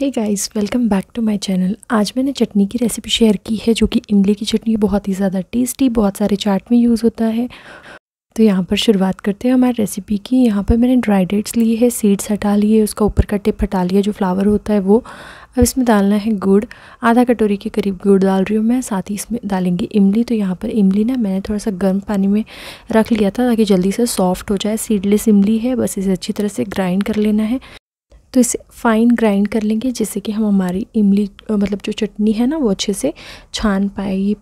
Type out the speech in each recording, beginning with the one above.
hey guys welcome back to my channel आज मैंने चटनी की रेसिपी शेयर की है जो कि इमली की चटनी बहुत ही ज़्यादा टेस्टी बहुत सारे चाट में यूज़ होता है तो यहाँ पर शुरुआत करते हैं हमारी रेसिपी की यहाँ पर मैंने ड्राई डेट्स लिए है सीड्स हटा लिए उसका ऊपर का टिप हटा लिया जो फ्लावर होता है वो अब इसमें डालना है गुड़ आधा कटोरी के करीब गुड़ डाल रही हूँ मैं साथ ही इसमें डालेंगे इमली तो यहाँ पर इमली ना मैंने थोड़ा सा गर्म पानी में रख लिया था ताकि जल्दी से सॉफ्ट हो जाए सीडलेस इमली है बस इसे अच्छी तरह से ग्राइंड कर लेना है तो इसे फाइन ग्राइंड कर लेंगे जिससे कि हम हमारी इमली मतलब जो चटनी है ना वो अच्छे से छान पाए ये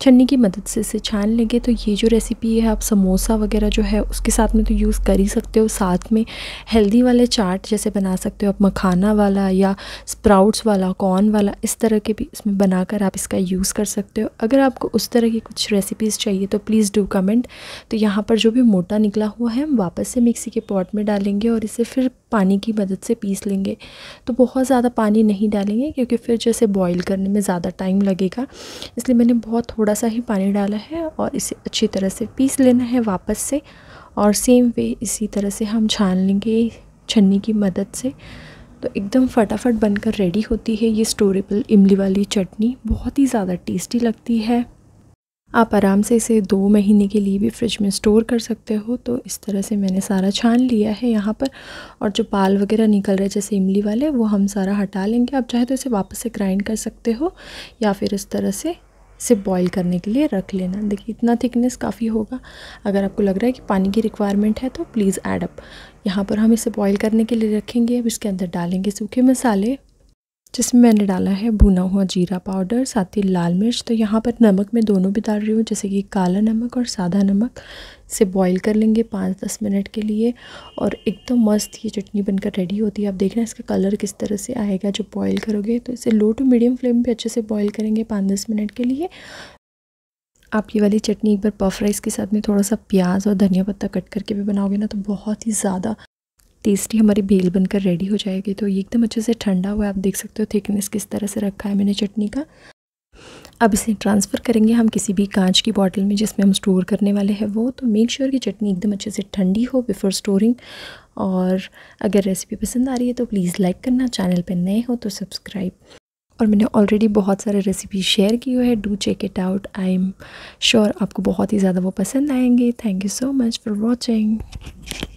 छन्नी की मदद से इसे छान लेंगे तो ये जो रेसिपी है आप समोसा वगैरह जो है उसके साथ में तो यूज़ कर ही सकते हो साथ में हेल्दी वाले चाट जैसे बना सकते हो आप मखाना वाला या स्प्राउट्स वाला कॉर्न वाला इस तरह के भी इसमें बनाकर आप इसका यूज़ कर सकते हो अगर आपको उस तरह की कुछ रेसिपीज़ चाहिए तो प्लीज़ डू कमेंट तो यहाँ पर जो भी मोटा निकला हुआ है हम वापस से मिक्सी के पॉट में डालेंगे और इसे फिर पानी की मदद से पीस लेंगे तो बहुत ज़्यादा पानी नहीं डालेंगे क्योंकि फिर जैसे बॉयल करने में ज़्यादा टाइम लगेगा इसलिए मैंने बहुत थोड़ा थोड़ा सा ही पानी डाला है और इसे अच्छी तरह से पीस लेना है वापस से और सेम वे इसी तरह से हम छान लेंगे छन्नी की मदद से तो एकदम फटाफट बनकर रेडी होती है ये स्टोरेबल इमली वाली चटनी बहुत ही ज़्यादा टेस्टी लगती है आप आराम से इसे दो महीने के लिए भी फ्रिज में स्टोर कर सकते हो तो इस तरह से मैंने सारा छान लिया है यहाँ पर और जो बाल वगैरह निकल रहे जैसे इमली वाले वो हम सारा हटा लेंगे आप चाहे तो इसे वापस से ग्राइंड कर सकते हो या फिर इस तरह से से बॉईल करने के लिए रख लेना देखिए इतना थिकनेस काफ़ी होगा अगर आपको लग रहा है कि पानी की रिक्वायरमेंट है तो प्लीज़ एडअप यहाँ पर हम इसे बॉईल करने के लिए रखेंगे अब इसके अंदर डालेंगे सूखे मसाले जिसमें मैंने डाला है भुना हुआ जीरा पाउडर साथ ही लाल मिर्च तो यहाँ पर नमक मैं दोनों भी डाल रही हूँ जैसे कि काला नमक और सादा नमक से बॉईल कर लेंगे पाँच दस मिनट के लिए और एकदम तो मस्त ये चटनी बनकर रेडी होती है आप देख रहे हैं इसका कलर किस तरह से आएगा जब बॉयल करोगे तो इसे लो टू मीडियम फ्लेम पर अच्छे से बॉयल करेंगे पाँच दस मिनट के लिए आप ये वाली चटनी एक बार पफ राइस के साथ में थोड़ा सा प्याज और धनिया पत्ता कट करके भी बनाओगे ना तो बहुत ही ज़्यादा टेस्टी हमारी बेल बनकर रेडी हो जाएगी तो ये एकदम अच्छे से ठंडा हुआ है आप देख सकते हो थिकनेस किस तरह से रखा है मैंने चटनी का अब इसे ट्रांसफ़र करेंगे हम किसी भी कांच की बॉटल में जिसमें हम स्टोर करने वाले हैं वो तो मेक श्योर sure कि चटनी एकदम अच्छे से ठंडी हो बिफोर स्टोरिंग और अगर रेसिपी पसंद आ रही है तो प्लीज़ लाइक करना चैनल पर नए हो तो सब्सक्राइब और मैंने ऑलरेडी बहुत सारे रेसिपी शेयर की हुई है do check it out I am sure आपको बहुत ही ज़्यादा वो पसंद आएंगे thank you so much for watching